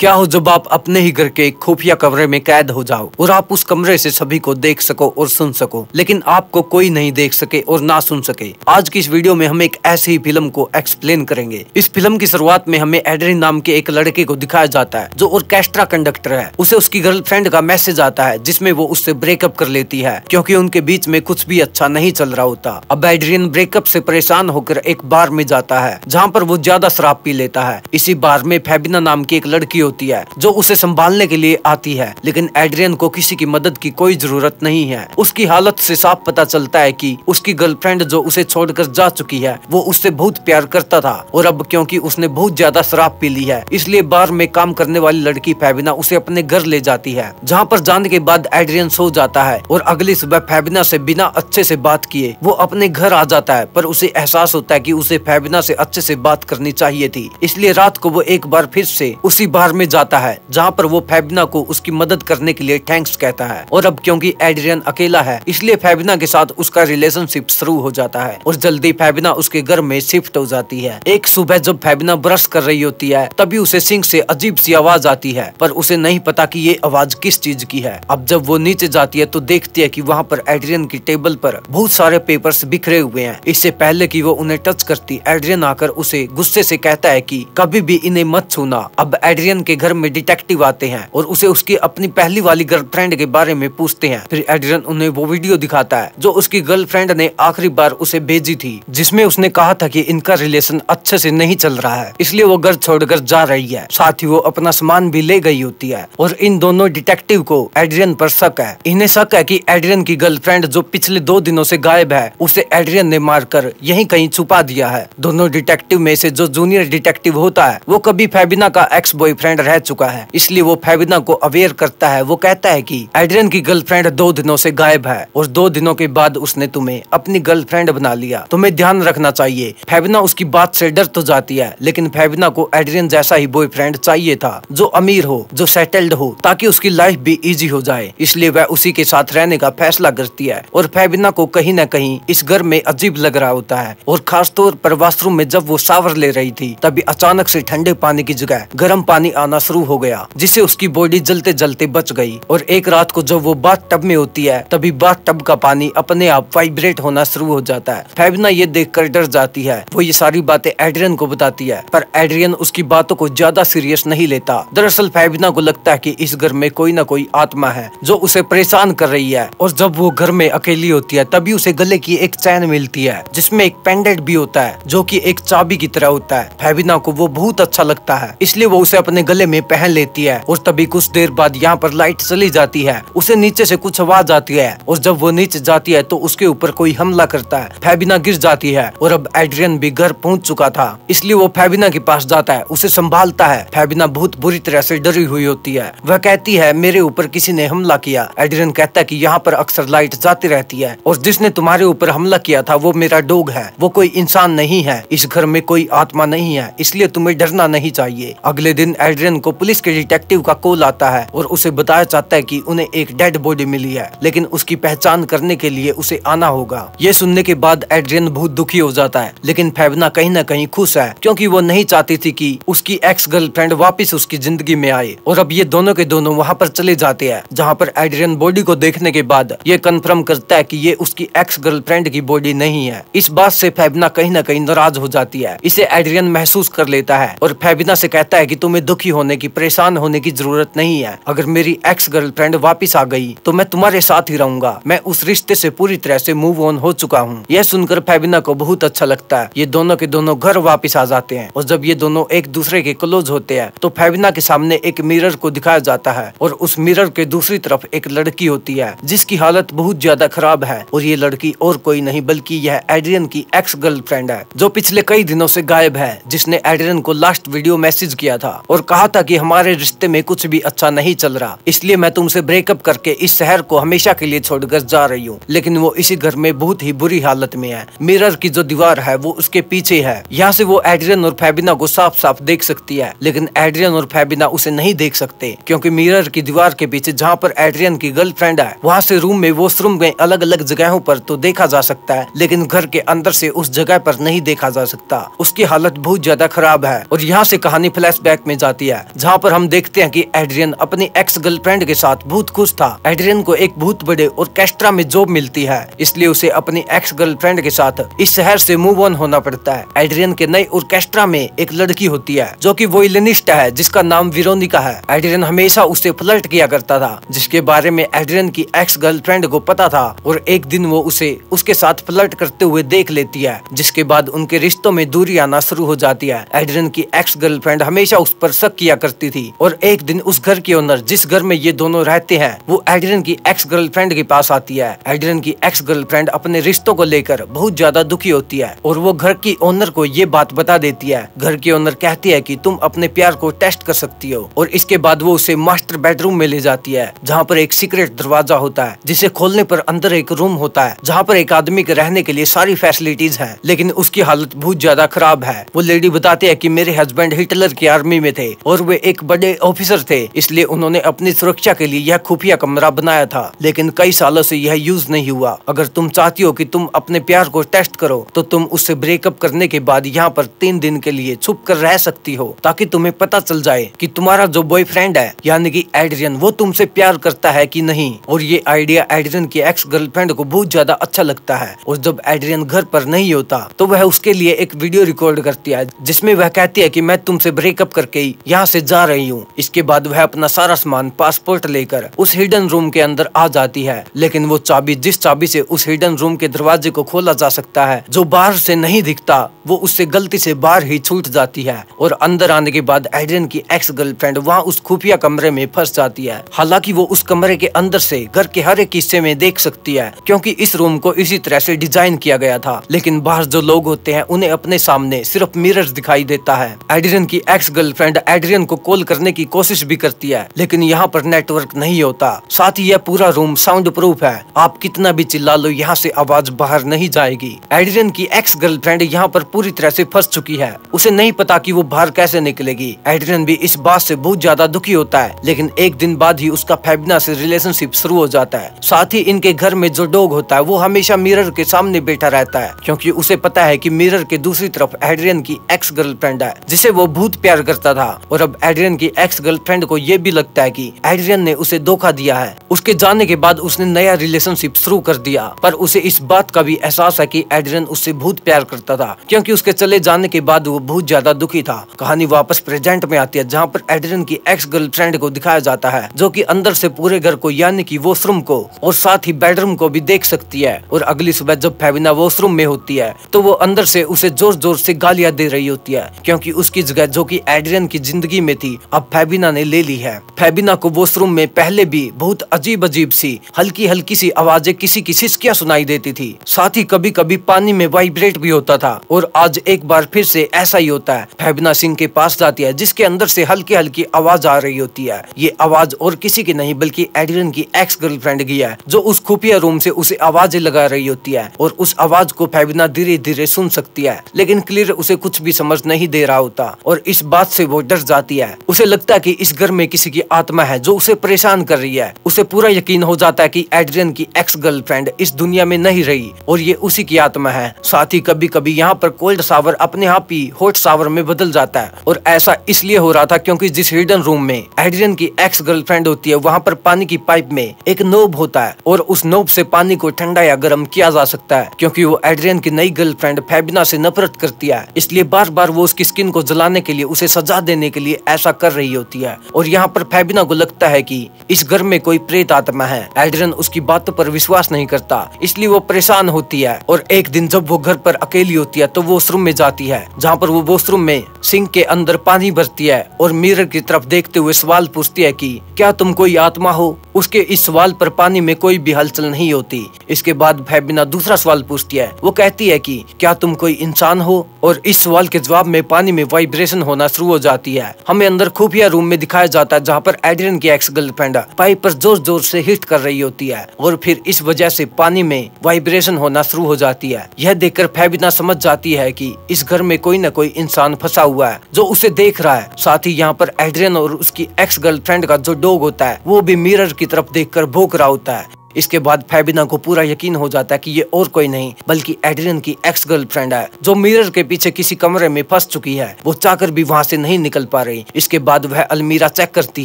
क्या हो जब आप अपने ही घर के एक खुफिया कमरे में कैद हो जाओ और आप उस कमरे से सभी को देख सको और सुन सको लेकिन आपको कोई नहीं देख सके और ना सुन सके आज की इस वीडियो में हम एक ऐसी ही फिल्म को एक्सप्लेन करेंगे इस फिल्म की शुरुआत में हमें एडरिन नाम के एक लड़के को दिखाया जाता है जो ऑर्केस्ट्रा कंडक्टर है उसे उसकी गर्लफ्रेंड का मैसेज आता है जिसमे वो उससे ब्रेकअप कर लेती है क्यूँकी उनके बीच में कुछ भी अच्छा नहीं चल रहा होता अब एड्रियन ब्रेकअप से परेशान होकर एक बार में जाता है जहाँ पर वो ज्यादा शराब पी लेता है इसी बार में फेबिना नाम की एक लड़की होती है जो उसे संभालने के लिए आती है लेकिन एड्रियन को किसी की मदद की कोई जरूरत नहीं है उसकी हालत से साफ पता चलता है कि उसकी गर्लफ्रेंड जो उसे छोड़कर जा चुकी है वो उससे बहुत प्यार करता था और अब क्योंकि उसने बहुत ज्यादा शराब पी ली है इसलिए बार में काम करने वाली लड़की फेबिना उसे अपने घर ले जाती है जहाँ पर जाने के बाद एड्रियन सो जाता है और अगली सुबह फैबिना से बिना अच्छे से बात किए वो अपने घर आ जाता है पर उसे एहसास होता है कि उसे फेबिना से अच्छे से बात करनी चाहिए थी इसलिए रात को वो एक बार फिर से उसी बार में में जाता है जहाँ पर वो फैबिना को उसकी मदद करने के लिए थैंक्स कहता है और अब क्योंकि एड्रियन अकेला है इसलिए फैबिना के साथ उसका रिलेशनशिप शुरू हो जाता है और जल्दी फैबिना उसके घर में शिफ्ट हो जाती है एक सुबह जब फैबिना ब्रश कर रही होती है तभी उसे सिंह से अजीब सी आवाज आती है पर उसे नहीं पता की ये आवाज किस चीज की है अब जब वो नीचे जाती है तो देखती है की वहाँ पर एड्रियन की टेबल पर बहुत सारे पेपर्स बिखरे हुए हैं इससे पहले की वो उन्हें टच करती एड्रियन आकर उसे गुस्से से कहता है की कभी भी इन्हें मत छूना अब एड्रियन के घर में डिटेक्टिव आते हैं और उसे उसकी अपनी पहली वाली गर्लफ्रेंड के बारे में पूछते हैं फिर एड्रियन उन्हें वो वीडियो दिखाता है जो उसकी गर्लफ्रेंड ने आखिरी बार उसे भेजी थी जिसमें उसने कहा था की इनका रिलेशन अच्छे से नहीं चल रहा है इसलिए वो घर छोड़कर जा रही है साथ ही वो अपना सामान भी ले गई होती है और इन दोनों डिटेक्टिव को एड्रियन पर शक है इन्हें शक है कि एडरियन की गर्लफ्रेंड जो पिछले दो दिनों से गायब है उसे एड्रियन ने मारकर यहीं कहीं छुपा दिया है दोनों डिटेक्टिव में से जो जूनियर डिटेक्टिव होता है वो कभी फेबिना का एक्स बॉयफ्रेंड गर्लफ्रेंड रह चुका है इसलिए वो फेबिना को अवेयर करता है वो कहता है कि एड्रियन की गर्लफ्रेंड दो दिनों से गायब है और दो दिनों के बाद उसने तुम्हें अपनी गर्लफ्रेंड बना लिया तुम्हें ध्यान रखना चाहिए फेबिना उसकी बात से डर तो जाती है लेकिन फेबिना को एड्रियन जैसा ही बॉयफ्रेंड चाहिए था जो अमीर हो जो सेटल्ड हो ताकि उसकी लाइफ भी इजी हो जाए इसलिए वह उसी के साथ रहने का फैसला करती है और फेबिना को कहीं न कहीं इस घर में अजीब लग रहा होता है और खासतौर पर वाशरूम में जब वो सावर ले रही थी तभी अचानक से ठंडे पानी की जगह गर्म पानी आना आना शुरू हो गया जिससे उसकी बॉडी जलते जलते बच गई और एक रात को जब वो बाथ टब में होती है तभी बाथ टब का पानी अपने आप वाइब्रेट होना शुरू हो जाता है फैबना ये देख कर डर जाती है वो ये सारी बातें एड्रियन को बताती है पर एड्रियन उसकी बातों को ज्यादा सीरियस नहीं लेता दरअसल फैबना को लगता है की इस घर में कोई ना कोई आत्मा है जो उसे परेशान कर रही है और जब वो घर में अकेली होती है तभी उसे गले की एक चैन मिलती है जिसमें एक पेंडेंट भी होता है जो कि एक चाबी की तरह होता है फैबिना को वो बहुत अच्छा लगता है इसलिए वो उसे अपने गले में पहन लेती है और तभी कुछ देर बाद यहाँ पर लाइट चली जाती है उसे नीचे से कुछ आवाज आती है और जब वो नीचे जाती है तो उसके ऊपर कोई हमला करता है फैबिना गिर जाती है और अब एड्रियन भी घर पहुँच चुका था इसलिए वो फैबिना के पास जाता है उसे संभालता है फैबिना बहुत बुरी तरह से डरी हुई होती है वह कहती है मेरे ऊपर किसी ने हमला किया एड्रियन कहता है कि यहाँ पर अक्सर लाइट जाती रहती है और जिसने तुम्हारे ऊपर हमला किया था वो मेरा डोग है वो कोई इंसान नहीं है इस घर में कोई आत्मा नहीं है इसलिए तुम्हें डरना नहीं चाहिए अगले दिन एड्रियन एड्रियन को पुलिस के डिटेक्टिव का कॉल आता है और उसे बताया जाता है कि उन्हें एक डेड बॉडी मिली है लेकिन उसकी पहचान करने के लिए उसे आना होगा ये सुनने के बाद एड्रियन बहुत दुखी हो जाता है लेकिन फैबना कहीं न कहीं खुश है क्योंकि वो नहीं चाहती थी कि उसकी एक्स गर्लफ्रेंड वापस उसकी जिंदगी में आए और अब ये दोनों के दोनों वहाँ पर चले जाते हैं जहाँ पर एड्रियन बॉडी को देखने के बाद ये कन्फर्म करता है की ये उसकी एक्स गर्लफ्रेंड की बॉडी नहीं है इस बात से फैबना कहीं न कहीं नाराज हो जाती है इसे एड्रियन महसूस कर लेता है और फेबिना से कहता है की तुम्हें दुखी दुखी होने की परेशान होने की जरूरत नहीं है अगर मेरी एक्स गर्लफ्रेंड फ्रेंड वापिस आ गई तो मैं तुम्हारे साथ ही रहूंगा मैं उस रिश्ते से पूरी तरह से मूव ऑन हो चुका हूँ यह सुनकर फैबिना को बहुत अच्छा लगता है ये दोनों के दोनों घर वापिस आ जाते हैं और जब ये दोनों एक दूसरे के क्लोज होते हैं तो फैबिना के सामने एक मिरर को दिखाया जाता है और उस मिरर के दूसरी तरफ एक लड़की होती है जिसकी हालत बहुत ज्यादा खराब है और ये लड़की और कोई नहीं बल्कि यह एड्रियन की एक्स गर्लफ्रेंड है जो पिछले कई दिनों से गायब है जिसने एड्रियन को लास्ट वीडियो मैसेज किया था और कहा कहा था कि हमारे रिश्ते में कुछ भी अच्छा नहीं चल रहा इसलिए मैं तुमसे ब्रेकअप करके इस शहर को हमेशा के लिए छोड़कर जा रही हूँ लेकिन वो इसी घर में बहुत ही बुरी हालत में है मिरर की जो दीवार है वो उसके पीछे है यहाँ से वो एड्रियन और फैबिना को साफ साफ देख सकती है लेकिन एड्रियन और फैबिना उसे नहीं देख सकते क्योंकि मिरर की दीवार के पीछे जहाँ पर एड्रियन की गर्लफ्रेंड है वहाँ से रूम में वॉशरूम गए अलग अलग जगहों पर तो देखा जा सकता है लेकिन घर के अंदर से उस जगह पर नहीं देखा जा सकता उसकी हालत बहुत ज्यादा खराब है और यहाँ से कहानी फ्लैशबैक में जाती है है जहाँ पर हम देखते हैं कि एड्रियन अपनी एक्स गर्लफ्रेंड के साथ बहुत खुश था एड्रियन को एक बहुत बड़े ऑर्केस्ट्रा में जॉब मिलती है इसलिए उसे अपनी एक्स गर्लफ्रेंड के साथ इस शहर से मूव ऑन होना पड़ता है एड्रियन के नए ऑर्केस्ट्रा में एक लड़की होती है जो की वोलिनिस्ट है जिसका नाम विरोनिका है एड्रियन हमेशा उसे फ्लर्ट किया करता था जिसके बारे में एड्रियन की एक्स गर्लफ्रेंड को पता था और एक दिन वो उसे उसके साथ फ्लर्ट करते हुए देख लेती है जिसके बाद उनके रिश्तों में दूरी आना शुरू हो जाती है एड्रियन की एक्स गर्लफ्रेंड हमेशा उस पर शक किया करती थी और एक दिन उस घर के ओनर जिस घर में ये दोनों रहते हैं वो एड्रियन की एक्स गर्लफ्रेंड के पास आती है एड्रियन की एक्स गर्लफ्रेंड अपने रिश्तों को लेकर बहुत ज्यादा दुखी होती है और वो घर की ओनर को ये बात बता देती है घर की ओनर कहती है की तुम अपने प्यार को टेस्ट कर सकती हो और इसके बाद वो उसे मास्टर बेडरूम में ले जाती है जहाँ पर एक सीक्रेट दरवाजा होता है जिसे खोलने पर अंदर एक रूम होता है जहाँ पर एक आदमी के रहने के लिए सारी फैसिलिटीज है लेकिन उसकी हालत बहुत ज्यादा खराब है वो लेडी बताती है की मेरे हस्बैंड हिटलर की आर्मी में थे और वे एक बड़े ऑफिसर थे इसलिए उन्होंने अपनी सुरक्षा के लिए यह खुफिया कमरा बनाया था लेकिन कई सालों से यह यूज नहीं हुआ अगर तुम चाहती हो कि तुम अपने प्यार को टेस्ट करो तो तुम उससे ब्रेकअप करने के बाद यहाँ पर तीन दिन के लिए छुप कर रह सकती हो ताकि तुम्हें पता चल जाए कि तुम्हारा जो बॉयफ्रेंड है यानी कि एड्रियन वो तुमसे प्यार करता है कि नहीं और ये आइडिया एड्रियन की एक्स गर्लफ्रेंड को बहुत ज्यादा अच्छा लगता है और जब एड्रियन घर पर नहीं होता तो वह उसके लिए एक वीडियो रिकॉर्ड करती है जिसमे वह कहती है की मैं तुमसे ब्रेकअप करके यहाँ यहाँ से जा रही हूँ इसके बाद वह अपना सारा सामान पासपोर्ट लेकर उस हिडन रूम के अंदर आ जाती है लेकिन वो चाबी जिस चाबी से उस हिडन रूम के दरवाजे को खोला जा सकता है जो बाहर से नहीं दिखता वो उससे गलती से बाहर ही छूट जाती है और अंदर आने के बाद एड्रियन की एक्स गर्लफ्रेंड वहाँ उस खुफिया कमरे में फंस जाती है हालांकि वो उस कमरे के अंदर से घर के हर एक हिस्से में देख सकती है क्योंकि इस रूम को इसी तरह से डिजाइन किया गया था लेकिन बाहर जो लोग होते हैं उन्हें अपने सामने सिर्फ मिरर्स दिखाई देता है एड्रियन की एक्स गर्लफ्रेंड एड्रियन को कॉल करने की कोशिश भी करती है लेकिन यहाँ पर नेटवर्क नहीं होता साथ ही यह पूरा रूम साउंड प्रूफ है आप कितना भी चिल्ला लो यहाँ से आवाज बाहर नहीं जाएगी एड्रियन की एक्स गर्लफ्रेंड यहाँ पर पूरी तरह से फंस चुकी है उसे नहीं पता कि वो बाहर कैसे निकलेगी एड्रियन भी इस बात से बहुत ज्यादा दुखी होता है लेकिन एक दिन बाद ही उसका फैबिना से रिलेशनशिप शुरू हो जाता है साथ ही इनके घर में जो डॉग होता है वो हमेशा मिरर के सामने बैठा रहता है क्योंकि उसे पता है कि मिरर के दूसरी तरफ एड्रियन की एक्स गर्लफ्रेंड है जिसे वो बहुत प्यार करता था और अब एड्रियन की एक्स गर्लफ्रेंड को ये भी लगता है कि एड्रियन ने उसे धोखा दिया है उसके जाने के बाद उसने नया रिलेशनशिप शुरू कर दिया पर उसे इस बात का भी एहसास है कि एड्रियन उससे बहुत प्यार करता था क्योंकि उसके चले जाने के बाद वो बहुत ज्यादा दुखी था कहानी वापस प्रेजेंट में आती है जहाँ पर एड्रियन की एक्स गर्लफ्रेंड को दिखाया जाता है जो की अंदर से पूरे घर को यानी की वॉशरूम को और साथ ही बेडरूम को भी देख सकती है और अगली सुबह जब फेविना वॉशरूम में होती है तो वो अंदर से उसे जोर जोर से गालियां दे रही होती है क्योंकि उसकी जगह जो की एड्रियन की जिंदगी जिंदगी में थी अब फैबिना ने ले ली है फैबिना को वॉशरूम में पहले भी बहुत अजीब अजीब सी हल्की हल्की सी आवाजें किसी की सिस्कियां सुनाई देती थी साथ ही कभी कभी पानी में वाइब्रेट भी होता था और आज एक बार फिर से ऐसा ही होता है फैबिना सिंह के पास जाती है जिसके अंदर से हल्की हल्की आवाज आ रही होती है ये आवाज और किसी की नहीं बल्कि एडिरन की एक्स गर्लफ्रेंड की है जो उस खुफिया रूम से उसे आवाज लगा रही होती है और उस आवाज को फैबिना धीरे धीरे सुन सकती है लेकिन क्लियर उसे कुछ भी समझ नहीं दे रहा होता और इस बात से वो डर जाती है उसे लगता है कि इस घर में किसी की आत्मा है जो उसे परेशान कर रही है उसे पूरा यकीन हो जाता है कि एड्रियन की एक्स गर्लफ्रेंड इस दुनिया में नहीं रही और ये उसी की आत्मा है साथ ही कभी कभी यहाँ पर कोल्ड सावर अपने आप ही हॉट सावर में बदल जाता है और ऐसा इसलिए हो रहा था क्योंकि जिस हिडन रूम में एड्रियन की एक्स गर्लफ्रेंड होती है वहाँ पर पानी की पाइप में एक नोब होता है और उस नोब से पानी को ठंडा या गर्म किया जा सकता है क्योंकि वो एड्रियन की नई गर्लफ्रेंड फेबिना से नफरत करती है इसलिए बार बार वो उसकी स्किन को जलाने के लिए उसे सजा देने के के लिए ऐसा कर रही होती है और यहाँ पर फैबिना को लगता है कि इस घर में कोई प्रेत आत्मा है एड्रन उसकी बातों पर विश्वास नहीं करता इसलिए वो परेशान होती है और एक दिन जब वो घर पर अकेली होती है तो वो वॉशरूम में जाती है जहाँ पर वो वॉशरूम में सिंक के अंदर पानी भरती है और मिरर की तरफ देखते हुए सवाल पूछती है की क्या तुम कोई आत्मा हो उसके इस सवाल पर पानी में कोई भी हलचल नहीं होती इसके बाद फैबिना दूसरा सवाल पूछती है वो कहती है कि क्या तुम कोई इंसान हो और इस सवाल के जवाब में पानी में वाइब्रेशन होना शुरू हो जाती है है हमें अंदर खुफिया रूम में दिखाया जाता है जहाँ पर एड्रियन की एक्स गर्लफ्रेंड पाइप पर जोर जोर से हिट कर रही होती है और फिर इस वजह से पानी में वाइब्रेशन होना शुरू हो जाती है यह देखकर फैबिना समझ जाती है कि इस घर में कोई न कोई इंसान फंसा हुआ है जो उसे देख रहा है साथ ही यहाँ पर एड्रियन और उसकी एक्स गर्लफ्रेंड का जो डॉग होता है वो भी मिरर की तरफ देख कर भोग रहा होता है इसके बाद फैबिना को पूरा यकीन हो जाता है कि ये और कोई नहीं बल्कि एड्रियन की एक्स गर्लफ्रेंड है जो मिरर के पीछे किसी कमरे में फंस चुकी है वो चाहकर भी वहाँ से नहीं निकल पा रही इसके बाद वह अलमीरा चेक करती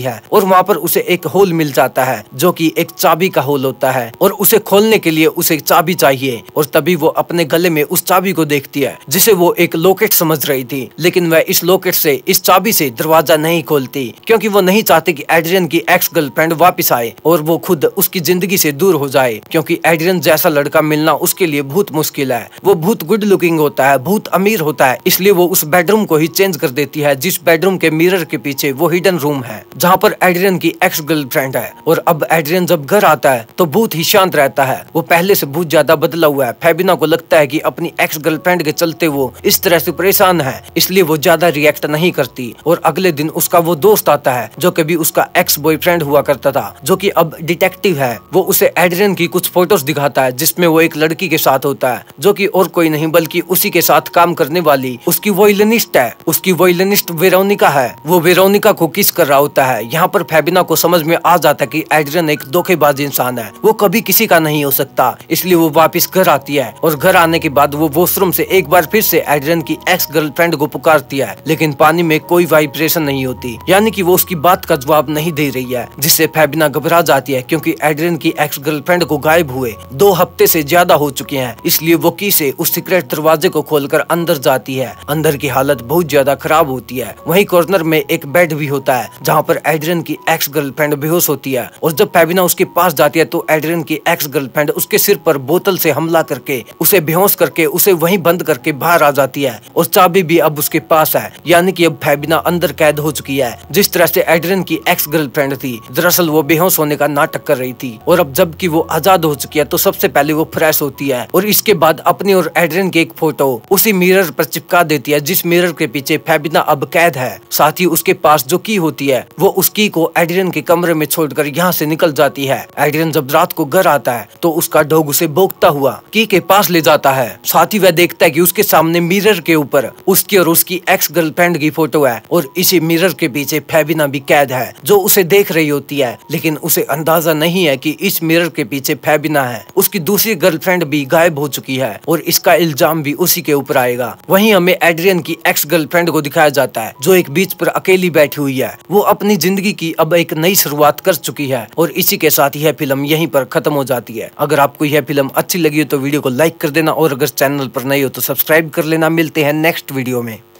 है और वहाँ पर उसे एक होल मिल जाता है जो की एक चाबी का होल होता है और उसे खोलने के लिए उसे चाबी चाहिए और तभी वो अपने गले में उस चाबी को देखती है जिसे वो एक लॉकेट समझ रही थी लेकिन वह इस लॉकेट से इस चाबी से दरवाजा नहीं खोलती क्योंकि वो नहीं चाहती कि एड्रियन की एक्स गर्लफ्रेंड वापस आए और वो खुद उसकी जिंदगी से दूर हो जाए क्योंकि एड्रियन जैसा लड़का मिलना उसके लिए बहुत मुश्किल है वो बहुत गुड लुकिंग होता है बहुत अमीर होता है इसलिए वो उस बेडरूम को ही चेंज कर देती है जिस बेडरूम के मिरर के पीछे वो हिडन रूम है जहाँ पर एड्रियन की एक्स गर्लफ्रेंड है और अब एड्रियन जब घर आता है तो बहुत ही शांत रहता है वो पहले से बहुत ज्यादा बदला हुआ है फेबिना को लगता है की अपनी एक्स गर्लफ्रेंड के चलते वो इस तरह से परेशान है इसलिए वो ज्यादा रिएक्ट नहीं करती और अगले दिन उसका वो दोस्त आता है जो कभी उसका एक्स बॉयफ्रेंड हुआ करता था जो की अब डिटेक्टिव है वो उसे उसे एड्रियन की कुछ फोटोज दिखाता है जिसमें वो एक लड़की के साथ होता है जो कि और कोई नहीं बल्कि उसी के साथ काम करने वाली उसकी वोइलनिस्ट है उसकी वोइलनिस्ट वेरोनिका है वो वेरोनिका को किस कर रहा होता है यहाँ पर फेबिना को समझ में आ जाता की एड्रियन एक धोखेबाज इंसान है वो कभी किसी का नहीं हो सकता इसलिए वो वापिस घर आती है और घर आने के बाद वो वॉशरूम से एक बार फिर से एड्रियन की एक्स गर्लफ्रेंड को पुकारती है लेकिन पानी में कोई वाइब्रेशन नहीं होती यानी कि वो उसकी बात का जवाब नहीं दे रही है जिससे फेबिना घबरा जाती है क्योंकि एड्रियन की एक्स एक्स गर्लफ्रेंड को गायब हुए दो हफ्ते से ज्यादा हो चुके हैं इसलिए वो की से उस सीक्रेट दरवाजे को खोलकर अंदर जाती है अंदर की हालत बहुत ज्यादा खराब होती है वहीं कॉर्नर में एक बेड भी होता है जहाँ पर एड्रियन की एक्स गर्लफ्रेंड बेहोश होती है और जब फेबिना उसके पास जाती है तो एड्रियन की एक्स गर्लफ्रेंड उसके सिर पर बोतल से हमला करके उसे बेहोश करके उसे वहीं बंद करके बाहर आ जाती है और चाबी भी अब उसके पास है यानी कि अब फेबिना अंदर कैद हो चुकी है जिस तरह से एड्रियन की एक्स गर्लफ्रेंड थी दरअसल वो बेहोश होने का नाटक कर रही थी और अब जब जबकि की वो आजाद हो चुकी है तो सबसे पहले वो फ्रेश होती है और इसके बाद अपनी और एड्रियन की एक फोटो उसी मिरर पर चिपका देती है जिस मिरर के पीछे फेबिना अब कैद है साथ ही उसके पास जो की होती है वो उस की को एड्रियन के कमरे में छोड़कर यहाँ से निकल जाती है एड्रियन जब रात को घर आता है तो उसका डॉग उसे भोगता हुआ की के पास ले जाता है साथ ही वह देखता है की उसके सामने मिरर के ऊपर उसकी और उसकी एक्स गर्लफ्रेंड की फोटो है और इसी मिरर के पीछे फेबिना भी कैद है जो उसे देख रही होती है लेकिन उसे अंदाजा नहीं है की इस मिरर के पीछे फैबिना है उसकी दूसरी गर्लफ्रेंड भी गायब हो चुकी है और इसका इल्जाम भी उसी के ऊपर आएगा वहीं हमें एड्रियन की एक्स गर्लफ्रेंड को दिखाया जाता है जो एक बीच पर अकेली बैठी हुई है वो अपनी जिंदगी की अब एक नई शुरुआत कर चुकी है और इसी के साथ यह फिल्म यहीं पर खत्म हो जाती है अगर आपको यह फिल्म अच्छी लगी हो तो वीडियो को लाइक कर देना और अगर चैनल पर नई हो तो सब्सक्राइब कर लेना मिलते हैं नेक्स्ट वीडियो में